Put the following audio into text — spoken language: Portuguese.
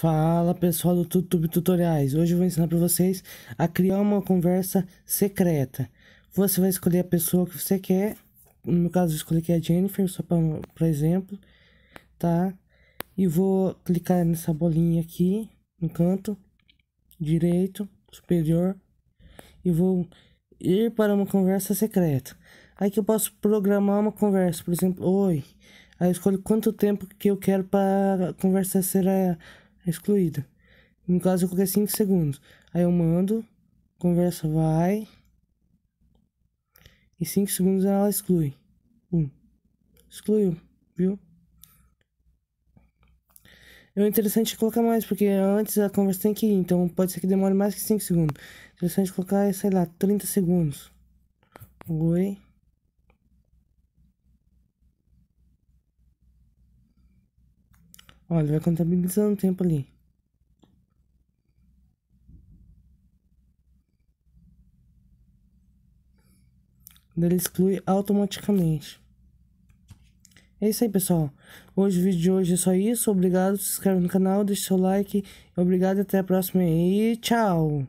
Fala pessoal do YouTube Tutoriais, hoje eu vou ensinar para vocês a criar uma conversa secreta. Você vai escolher a pessoa que você quer, no meu caso eu escolhi aqui é a Jennifer, só para exemplo, tá? E vou clicar nessa bolinha aqui, no canto, direito, superior, e vou ir para uma conversa secreta. Aqui eu posso programar uma conversa, por exemplo, oi. Aí eu escolho quanto tempo que eu quero para a conversa ser é excluída. No caso, eu coloquei 5 segundos. Aí eu mando, conversa vai. E 5 segundos ela exclui. Um. Excluiu, viu? É interessante colocar mais, porque antes a conversa tem que ir, então pode ser que demore mais que 5 segundos. Interessante colocar, sei lá, 30 segundos. Oi. Olha, vai contabilizando o tempo ali. Ele exclui automaticamente. É isso aí, pessoal. Hoje o vídeo de hoje é só isso. Obrigado, se inscreve no canal, deixa seu like. Obrigado e até a próxima e tchau!